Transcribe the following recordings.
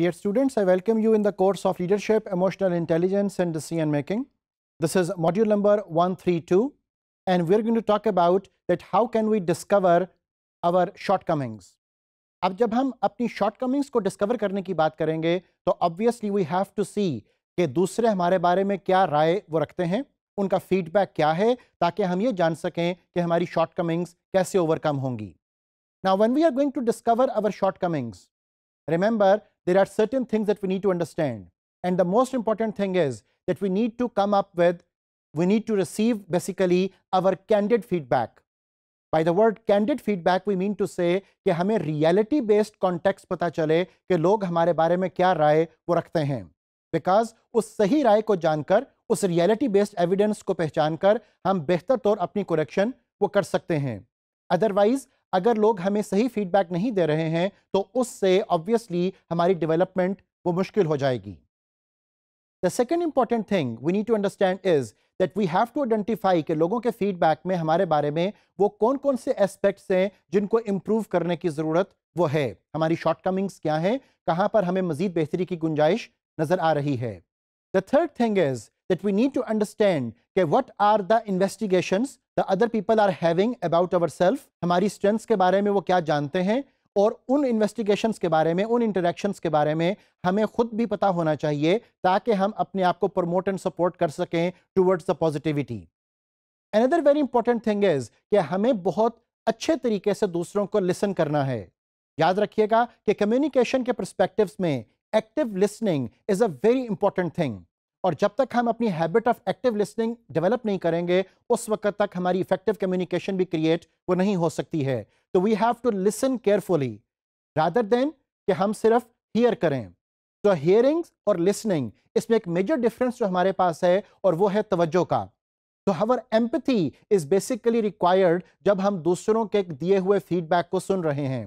Dear students, I welcome you in the course of Leadership, Emotional Intelligence and Decision Making. This is module number 132 and we're going to talk about that how can we discover our shortcomings. अब जब हम अपनी shortcomings को discover करने की बात करेंगे तो obviously we have to see कि दूसरे हमारे बारे में क्या राय वो रखते हैं उनका feedback क्या है ताकि हम ये जान सकें कि हमारी shortcomings कैसे overcome होंगी Now, when we are going to discover our shortcomings, remember there are certain things that we need to understand. And the most important thing is that we need to come up with, we need to receive basically our candid feedback. By the word candid feedback, we mean to say ki hame reality based context pata chale ki log hamare bare mein kya raaye wo rakhte hain because us sahi raaye ko jankar us reality based evidence ko pehchan kar hum behtar taur apni correction wo kar sakte hain otherwise अगर लोग हमें सही feedback नहीं दे रहे हैं तो उससे obviously हमारी डेवलपमेंट वो मुश्किल हो जाएगी the second important thing we need to understand is that we have to identify कि लोगों के फीडबैक में हमारे बारे में वो कौन कौन से एस्पेक्ट्स हैं जिनको इम्प्रूव करने की ज़रूरत वो है हमारी शॉर्टकमिंग्स क्या हैं कहाँ पर हमें मजीद बेहतरी की गुंजाइश नज़र आ रही है the third thing is that we need to understand के what are the investigations other people are having about our self हमारी स्ट्रेंथ्स के बारे में वो क्या जानते हैं और उन इन्वेस्टिगेशंस के बारे में उन इंटरेक्शंस के बारे में हमें खुद भी पता होना चाहिए ताकि हम अपने आप को प्रमोट एंड सपोर्ट कर सकें towards the positivity another very important thing is कि हमें बहुत अच्छे तरीके से दूसरों को लिसन करना है याद रखिएगा कि कम्युनिकेशन के परस्पेक्टिव्स में active listening is a very important thing और जब तक हम अपनी habit of active listening develop नहीं करेंगे उस वक्त तक हमारी इफेक्टिव कम्युनिकेशन भी क्रिएट वो नहीं हो सकती है तो we have to listen carefully rather than कि हम सिर्फ हियर करें तो हियरिंग और लिसनिंग इसमें एक मेजर डिफरेंस जो हमारे पास है और वो है तवज्जो का तो however empathy is basically required जब हम दूसरों के दिए हुए फीडबैक को सुन रहे हैं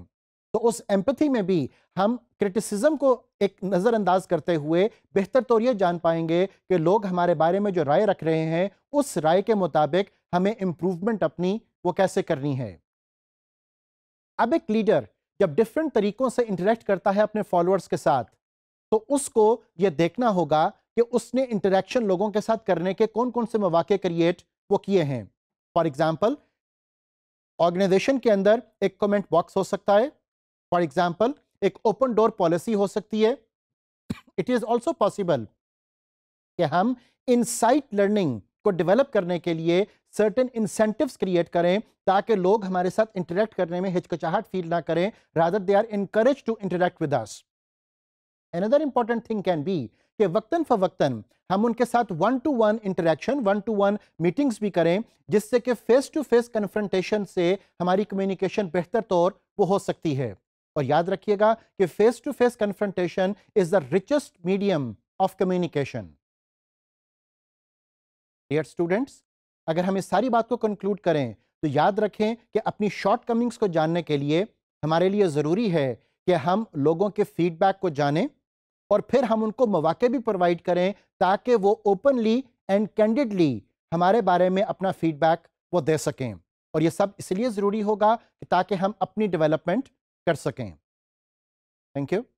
तो उस एम्पथी में भी हम क्रिटिसिज्म को एक नज़रअंदाज करते हुए बेहतर तो ये जान पाएंगे कि लोग हमारे बारे में जो राय रख रहे हैं उस राय के मुताबिक हमें इम्प्रूवमेंट अपनी वो कैसे करनी है अब एक लीडर जब डिफरेंट तरीक़ों से इंटरेक्ट करता है अपने फॉलोअर्स के साथ तो उसको ये देखना होगा कि उसने इंटरेक्शन लोगों के साथ करने के कौन कौन से मौाक़े क्रिएट वो किए हैं फॉर एग्ज़ाम्पल ऑर्गेनाइजेशन के अंदर एक कमेंट बॉक्स हो सकता है फॉर एग्जाम्पल एक ओपन डोर पॉलिसी हो सकती है इट इज ऑल्सो पॉसिबल कि हम इनसाइट लर्निंग को डेवलप करने के लिए सर्टेन इंसेंटिव्स क्रिएट करें ताकि लोग हमारे साथ इंटरेक्ट करने में हिचकचाहट फील ना करें rather they are encourage to interact with us another important thing can be कि वक्तन फवक्तन हम उनके साथ one to one interaction one to one meetings भी करें जिससे कि फेस टू फेस कन्फ्रंटेशन से हमारी कम्युनिकेशन बेहतर तौर वो हो सकती है और याद रखिएगा कि face to face confrontation is the richest medium of communication dear students अगर हम इस सारी बात को कंक्लूड करें तो याद रखें कि अपनी शॉर्ट कमिंग्स को जानने के लिए हमारे लिए ज़रूरी है कि हम लोगों के फीडबैक को जानें और फिर हम उनको मौाक़े भी प्रोवाइड करें ताकि वो ओपनली एंड कैंडिडली हमारे बारे में अपना फीडबैक वो दे सकें और ये सब इसलिए ज़रूरी होगा कि ताकि हम अपनी डेवलपमेंट कर सकें थैंक यू